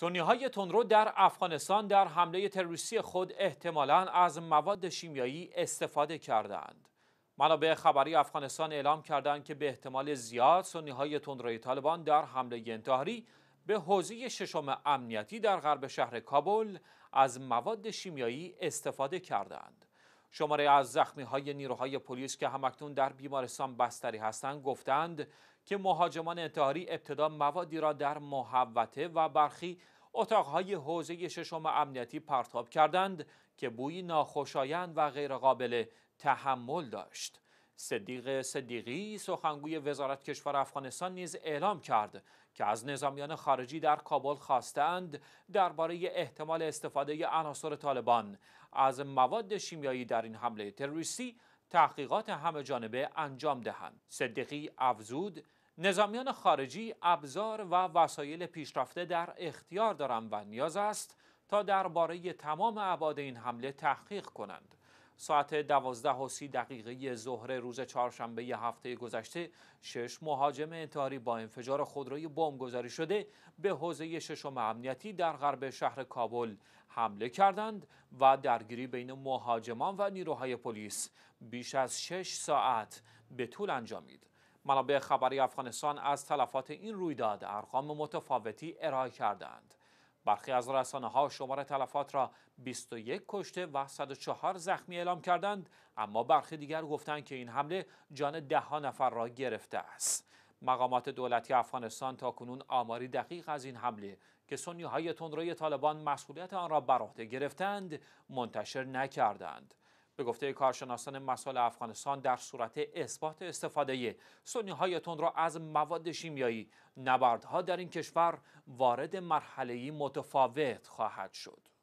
سونی های تندرو در افغانستان در حمله تروریستی خود احتمالا از مواد شیمیایی استفاده کردند. منابع خبری افغانستان اعلام کردند که به احتمال زیاد سنی های تندروی طالبان در حمله انتحاری به حوزه ششم امنیتی در غرب شهر کابل از مواد شیمیایی استفاده کردند. شماره از زخمی های نیروهای پلیس که همکنون در بیمارستان بستری هستند گفتند که مهاجمان انتحاری ابتدا موادی را در محوته و برخی اتاقهای حوزه ششم امنیتی پرتاب کردند که بوی ناخوشایند و غیرقابل تحمل داشت. صدیق صدیقی سخنگوی وزارت کشور افغانستان نیز اعلام کرد که از نظامیان خارجی در کابل خواستند درباره احتمال استفاده عناصر طالبان از مواد شیمیایی در این حمله تروریستی تحقیقات همه جانبه انجام دهند صدیقی افزود نظامیان خارجی ابزار و وسایل پیشرفته در اختیار دارند و نیاز است تا درباره تمام ابعاد این حمله تحقیق کنند ساعت 12 و دقیقه ظهر روز چهارشنبه هفته گذشته شش مهاجم انتحاری با انفجار خودروی گذاری شده به حوزه ششم امنیتی در غرب شهر کابل حمله کردند و درگیری بین مهاجمان و نیروهای پلیس بیش از شش ساعت به طول انجامید منابع خبری افغانستان از تلفات این رویداد ارقام متفاوتی ارائه کردند برخی از رسانه ها شمار تلفات را 21 کشته و 104 زخمی اعلام کردند اما برخی دیگر گفتند که این حمله جان ده ها نفر را گرفته است مقامات دولتی افغانستان تا کنون آماری دقیق از این حمله که سنیهای های تندروی طالبان مسئولیت آن را بر عهده گرفتند منتشر نکردند به گفته کارشناسان مسائل افغانستان در صورت اثبات استفاده سنی هایتون را از مواد شیمیایی نبردها در این کشور وارد مرحله متفاوت خواهد شد